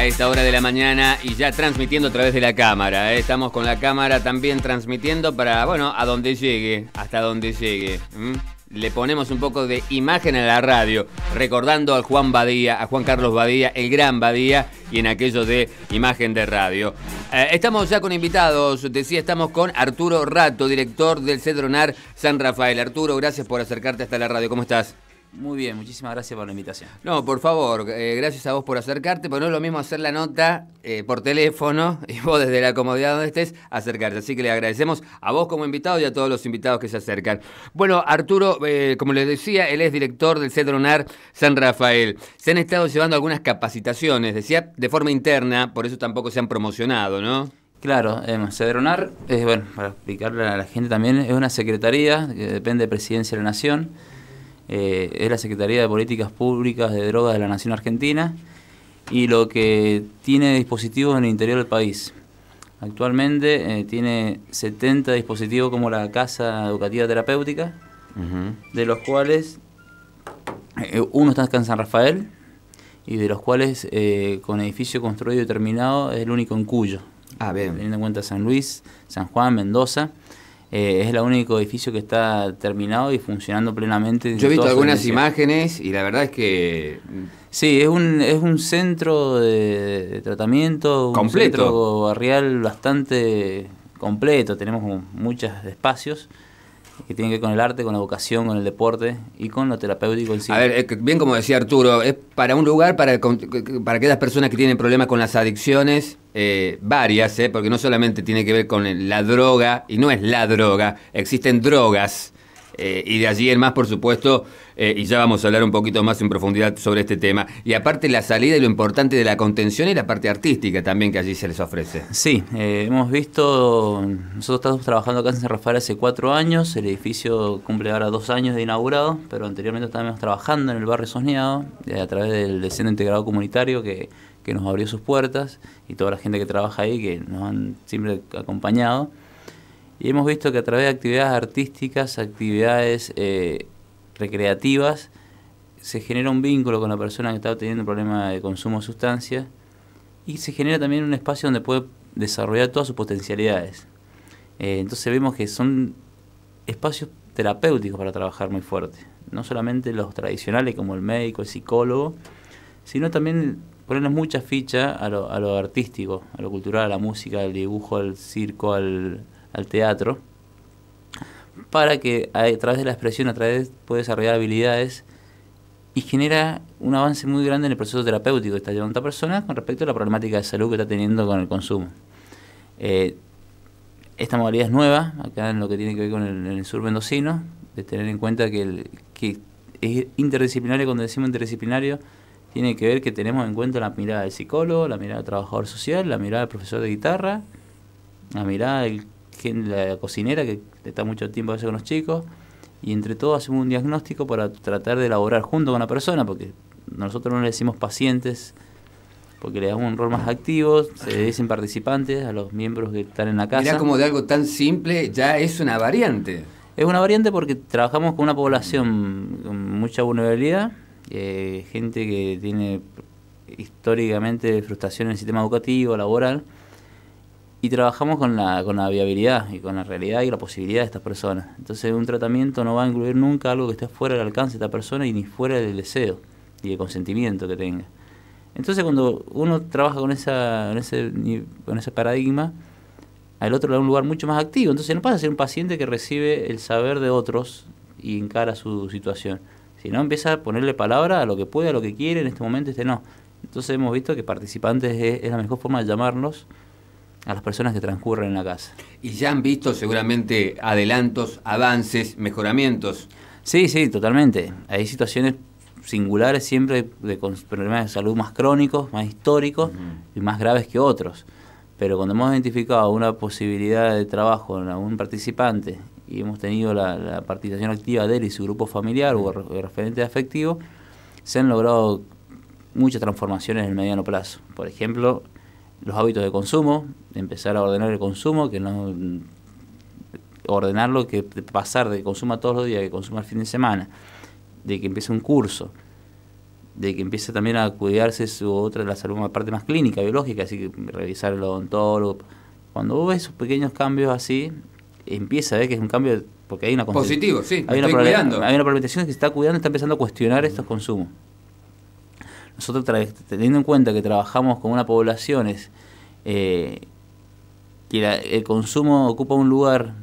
a esta hora de la mañana y ya transmitiendo a través de la cámara. ¿eh? Estamos con la cámara también transmitiendo para, bueno, a donde llegue, hasta donde llegue. Le ponemos un poco de imagen a la radio, recordando al Juan Badía, a Juan Carlos Badía, el gran Badía, y en aquello de imagen de radio. Eh, estamos ya con invitados, decía, estamos con Arturo Rato, director del Cedronar San Rafael. Arturo, gracias por acercarte hasta la radio. ¿Cómo estás? Muy bien, muchísimas gracias por la invitación. No, por favor, eh, gracias a vos por acercarte, porque no es lo mismo hacer la nota eh, por teléfono y vos desde la comodidad donde estés acercarte. Así que le agradecemos a vos como invitado y a todos los invitados que se acercan. Bueno, Arturo, eh, como les decía, él es director del CEDRONAR San Rafael. Se han estado llevando algunas capacitaciones, decía, de forma interna, por eso tampoco se han promocionado, ¿no? Claro, CEDRONAR, es, bueno, para explicarle a la gente también, es una secretaría que depende de Presidencia de la Nación eh, es la Secretaría de Políticas Públicas de Drogas de la Nación Argentina y lo que tiene dispositivos en el interior del país. Actualmente eh, tiene 70 dispositivos como la Casa Educativa Terapéutica, de los cuales eh, uno está acá en San Rafael y de los cuales con edificio construido y terminado es el único en Cuyo. Ah, bien. Teniendo en cuenta San Luis, San Juan, Mendoza. Eh, es el único edificio que está terminado y funcionando plenamente. Yo he visto algunas imágenes y la verdad es que... Sí, es un, es un centro de, tratamiento, un centro barrial bastante completo, tenemos muchos espacios que tiene que ver con el arte, con la vocación, con el deporte y con lo terapéutico A ver, eh, bien como decía Arturo, es para un lugar para, para aquellas personas que tienen problemas con las adicciones, eh, varias, eh, porque no solamente tiene que ver con la droga, y no es la droga, existen drogas eh, y de allí en más, por supuesto, eh, y ya vamos a hablar un poquito más en profundidad sobre este tema. Y aparte la salida y lo importante de la contención y la parte artística también que allí se les ofrece. Sí, eh, hemos visto, nosotros estamos trabajando acá en San Rafael hace cuatro años, el edificio cumple ahora dos años de inaugurado, pero anteriormente estábamos trabajando en el barrio Soñado, a través del Centro Integrado Comunitario que nos abrió sus puertas y toda la gente que trabaja ahí que nos han siempre acompañado y hemos visto que a través de actividades artísticas, actividades eh, recreativas, se genera un vínculo con la persona que está teniendo un problema de consumo de sustancias y se genera también un espacio donde puede desarrollar todas sus potencialidades. Eh, entonces vemos que son espacios terapéuticos para trabajar muy fuerte, no solamente los tradicionales como el médico, el psicólogo, sino también ponernos mucha ficha a lo, a lo artístico, a lo cultural, a la música, al dibujo, al circo, al, al teatro, para que a través de la expresión, a través puede desarrollar habilidades y genera un avance muy grande en el proceso terapéutico que está llevando esta persona con respecto a la problemática de salud que está teniendo con el consumo. Eh, esta modalidad es nueva, acá en lo que tiene que ver con el, sur mendocino, de tener en cuenta que, el, que es interdisciplinario, cuando decimos interdisciplinario, tiene que ver que tenemos en cuenta la mirada del psicólogo, la mirada del trabajador social, la mirada del profesor de guitarra, la mirada del la cocinera que está mucho tiempo a veces con los chicos, y entre todos hacemos un diagnóstico para tratar de elaborar junto con la persona, porque nosotros no le decimos pacientes, porque le damos un rol más activo, se le dicen participantes a los miembros que están en la casa. Mirá como de algo tan simple ya es una variante. Es una variante porque trabajamos con una población con mucha vulnerabilidad, eh, gente que tiene históricamente frustración en el sistema educativo, laboral, y trabajamos con la, con la viabilidad y con la realidad y la posibilidad de estas personas. Entonces un tratamiento no va a incluir nunca algo que esté fuera del alcance de esta persona y ni fuera del deseo y del consentimiento que tenga. Entonces cuando uno trabaja con, esa, con, ese, con ese paradigma, al otro le da un lugar mucho más activo. Entonces no pasa a ser un paciente que recibe el saber de otros y encara su situación. Si no, empieza a ponerle palabra a lo que puede, a lo que quiere, en este momento este no. Entonces hemos visto que participantes es, es la mejor forma de llamarlos a las personas que transcurren en la casa. Y ya han visto seguramente adelantos, avances, mejoramientos. Sí, sí, totalmente. Hay situaciones singulares siempre de, problemas de salud más crónicos, más históricos y más graves que otros. Pero cuando hemos identificado una posibilidad de trabajo en algún participante y hemos tenido la, participación activa de él y su grupo familiar o referente afectivo, se han logrado muchas transformaciones en el mediano plazo. Por ejemplo, los hábitos de consumo, empezar a ordenar el consumo, que no ordenarlo, que pasar de que consuma todos los días, que consuma el fin de semana, de que empiece un curso, de que empiece también a cuidarse su otra, la salud, parte más clínica, biológica, así que revisar el odontólogo. Cuando vos ves esos pequeños cambios así, empieza a ver que es un cambio, porque hay una... Positivo, sí, hay, una estoy hay una que se está cuidando y está empezando a cuestionar mm. estos consumos nosotros teniendo en cuenta que trabajamos con una población es, eh, que el consumo ocupa un lugar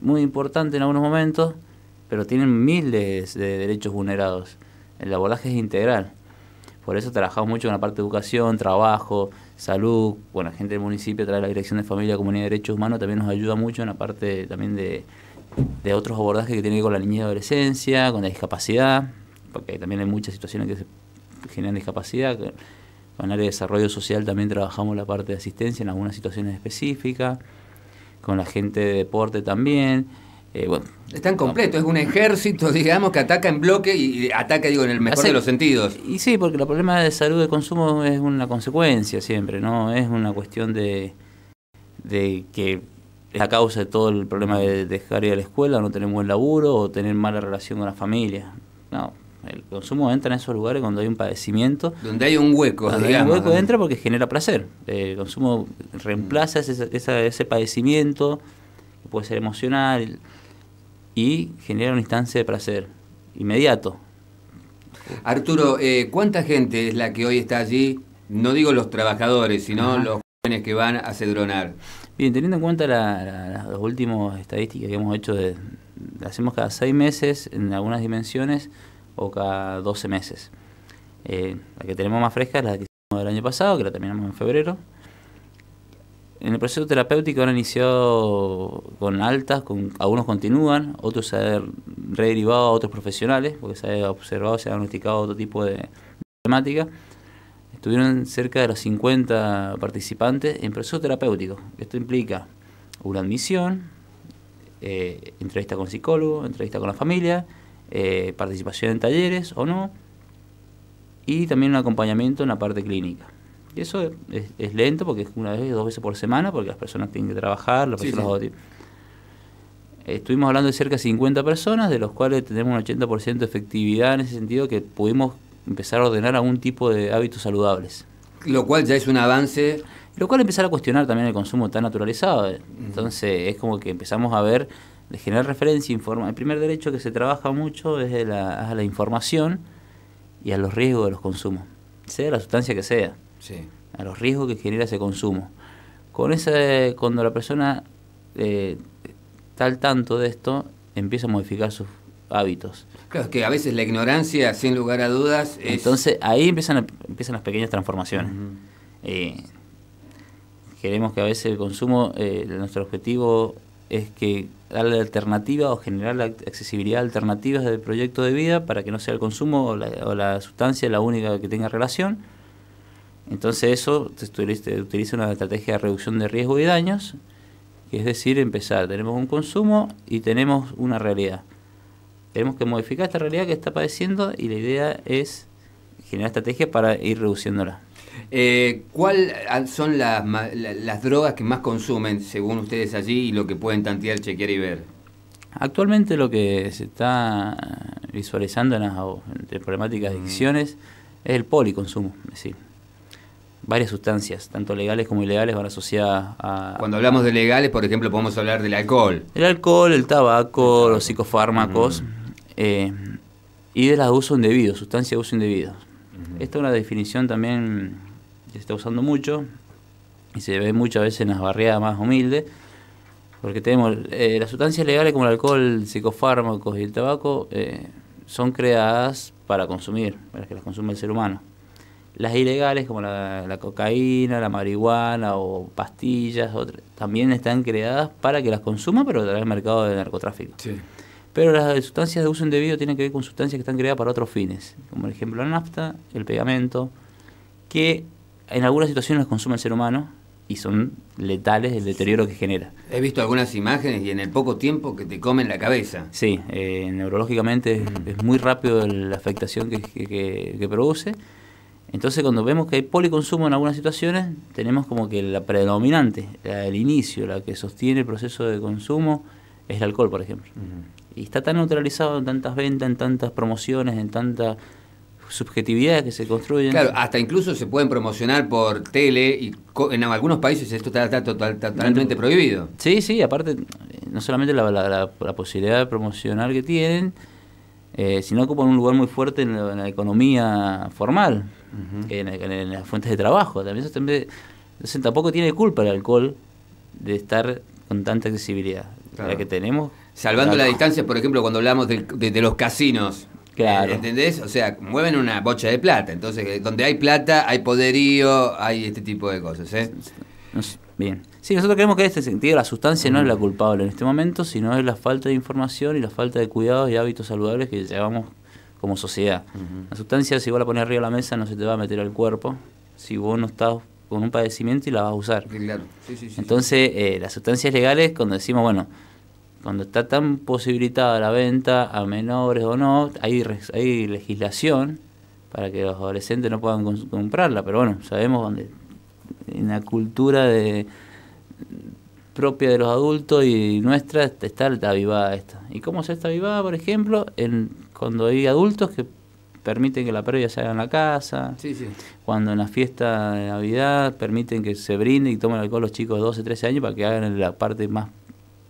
muy importante en algunos momentos, pero tienen miles de derechos vulnerados. El abordaje es integral. Por eso trabajamos mucho en la parte de educación, trabajo, salud. Bueno, la gente del municipio, a través de la Dirección de Familia, Comunidad y Derechos Humanos, también nos ayuda mucho en la parte también de, otros abordajes que tienen que ver con la niñez y adolescencia, con la discapacidad, porque también hay muchas situaciones que se generan discapacidad. Con el área de desarrollo social también trabajamos la parte de asistencia en algunas situaciones específicas. Con la gente de deporte también. Eh, bueno, es completo, es un ejército, digamos, que ataca en bloque y ataca, digo, en el mejor de los sentidos. Y sí, porque el problema de salud de consumo es una consecuencia siempre, no es una cuestión de, de que es la causa de todo el problema de dejar ir a la escuela, no tener buen laburo o tener mala relación con la familia. No, el consumo entra en esos lugares cuando hay un padecimiento. Donde hay un hueco. hueco entra porque genera placer. El consumo reemplaza ese, padecimiento, que puede ser emocional, y genera una instancia de placer inmediato. Arturo, eh, ¿cuánta gente es la que hoy está allí? No digo los trabajadores, sino los jóvenes que van a cedronar. Bien, teniendo en cuenta las últimas estadísticas que hemos hecho, de, hacemos cada seis meses en algunas dimensiones o cada 12 meses. Eh, la que tenemos más fresca es la que hicimos del año pasado, que la terminamos en febrero. En el proceso terapéutico han iniciado con altas, con, algunos continúan, otros se han rederivado a otros profesionales, porque se ha observado, se ha diagnosticado otro tipo de, problemática Estuvieron cerca de los 50 participantes en proceso terapéutico. Esto implica una admisión, eh, entrevista con psicólogo, entrevista con la familia, eh, participación en talleres o no, y también un acompañamiento en la parte clínica. Y eso es, lento porque es una vez, dos veces por semana, porque las personas tienen que trabajar, Estuvimos hablando de cerca de 50 personas, de los cuales tenemos un 80% de efectividad en ese sentido que pudimos empezar a ordenar algún tipo de hábitos saludables. Lo cual ya es un avance. Lo cual empezar a cuestionar también el consumo tan naturalizado. Entonces es como que empezamos a ver de generar referencia, informa. El primer derecho que se trabaja mucho es a la información y a los riesgos de los consumos, sea la sustancia que sea, a los riesgos que genera ese consumo. Con ese, cuando la persona tal eh, está tanto de esto, empieza a modificar sus hábitos. Claro, es que a veces la ignorancia, sin lugar a dudas, Entonces ahí empiezan, empiezan las pequeñas transformaciones. Eh, queremos que a veces el consumo, eh, nuestro objetivo es que darle alternativa o generar la accesibilidad alternativas del proyecto de vida para que no sea el consumo o la, sustancia la única que tenga relación. Entonces eso se utiliza una estrategia de reducción de riesgo y daños, que es decir, empezar, tenemos un consumo y tenemos una realidad. Tenemos que modificar esta realidad que está padeciendo y la idea es generar estrategias para ir reduciéndola. Eh, ¿Cuáles ah, son las, drogas que más consumen, según ustedes allí, y lo que pueden tantear, chequear y ver? Actualmente lo que se está visualizando en las problemáticas de adicciones es el policonsumo, es decir, varias sustancias, tanto legales como ilegales, van asociadas a... Cuando hablamos de legales, por ejemplo, podemos hablar del alcohol. El alcohol, el tabaco, los psicofármacos eh, y de las de uso sustancias de uso indebido. Esta es una definición también que se está usando mucho y se ve muchas veces en las barriadas más humildes, porque tenemos eh, las sustancias legales como el alcohol, psicofármacos y el tabaco eh, son creadas para consumir, para que las consuma el ser humano. Las ilegales como la, cocaína, la marihuana o pastillas también están creadas para que las consuma, pero través el mercado de narcotráfico. Pero las sustancias de uso indebido tienen que ver con sustancias que están creadas para otros fines, como el ejemplo la nafta, el pegamento, que en algunas situaciones las consume el ser humano y son letales el deterioro que genera. He visto algunas imágenes y en el poco tiempo que te comen la cabeza. Sí, eh, neurológicamente es, muy rápido la afectación que, produce. Entonces cuando vemos que hay policonsumo en algunas situaciones, tenemos como que la predominante, el inicio, la que sostiene el proceso de consumo, es el alcohol, por ejemplo. Y está tan neutralizado en tantas ventas, en tantas promociones, en tanta subjetividad que se construyen. Claro, hasta incluso se pueden promocionar por tele y en algunos países esto está, totalmente prohibido. Sí, sí, aparte, eh, no solamente la, posibilidad de promocionar que tienen, eh, sino que ocupan un lugar muy fuerte en la, economía formal, en, las fuentes de trabajo. También, eso también tampoco tiene culpa el alcohol de estar con tanta accesibilidad. La que tenemos Salvando la distancia, por ejemplo, cuando hablamos de, los casinos, eh, Claro. ¿Entendés? O sea, mueven una bocha de plata. Entonces, eh, donde hay plata, hay poderío, hay este tipo de cosas. ¿eh? Bien. Sí, nosotros creemos que en este sentido la sustancia no es la mm. culpable en este momento, sino es la falta de información y la falta de cuidados y hábitos saludables que llevamos como sociedad. La sustancia, si vos la pones arriba de la mesa, no se te va a meter al cuerpo si vos no estás con un padecimiento y la vas a usar. Claro. Entonces, eh, las sustancias legales, cuando decimos, bueno, cuando está tan posibilitada la venta a menores o no, hay, hay legislación para que los adolescentes no puedan comprarla, pero bueno, sabemos dónde en la cultura de propia de los adultos y nuestra está avivada esta. ¿Y cómo se está avivada, por ejemplo? En, cuando hay adultos que permiten que la previa se haga en la casa, cuando en la fiesta de Navidad permiten que se brinde y tomen alcohol los chicos de 12, 13 años para que hagan la parte más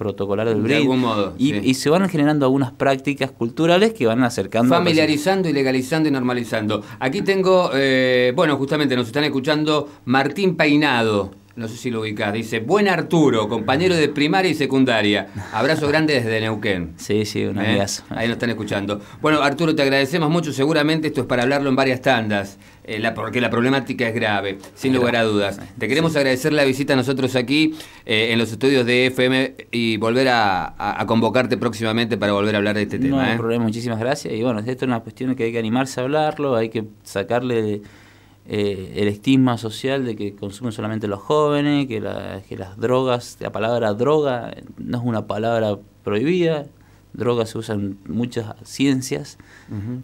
protocolar del BRIC. De algún modo. Y, se van generando algunas prácticas culturales que van acercando. Familiarizando y legalizando y normalizando. Aquí tengo, eh, bueno, justamente nos están escuchando Martín Peinado. No sé si lo ubicás. Dice, buen Arturo, compañero de primaria y secundaria. Abrazo grande desde Neuquén. Sí, sí, un ¿Eh? abrazo. Ahí nos están escuchando. Bueno, Arturo, te agradecemos mucho. Seguramente esto es para hablarlo en varias tandas. Eh, porque la problemática es grave, sin lugar a dudas. Te queremos agradecer la visita a nosotros aquí eh, en los estudios de FM y volver a, convocarte próximamente para volver a hablar de este tema. ¿eh? problema, muchísimas gracias. Y bueno, esto es una cuestión que hay que animarse a hablarlo, hay que sacarle el estigma social de que consumen solamente los jóvenes, que, las drogas, la palabra droga no es una palabra prohibida, drogas se usan muchas ciencias,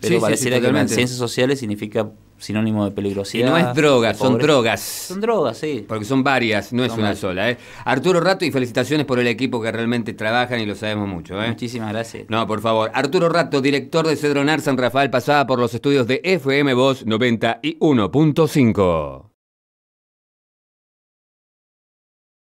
pero pareciera que en ciencias sociales significa sinónimo de peligrosidad. Y no es drogas, son drogas. Son drogas, sí. Porque son varias, no es una sola. ¿eh? Arturo Rato y felicitaciones por el equipo que realmente trabajan y lo sabemos mucho. ¿eh? Muchísimas gracias. No, por favor. Arturo Rato, director de Cedronar San Rafael, pasaba por los estudios de FM Voz 91.5.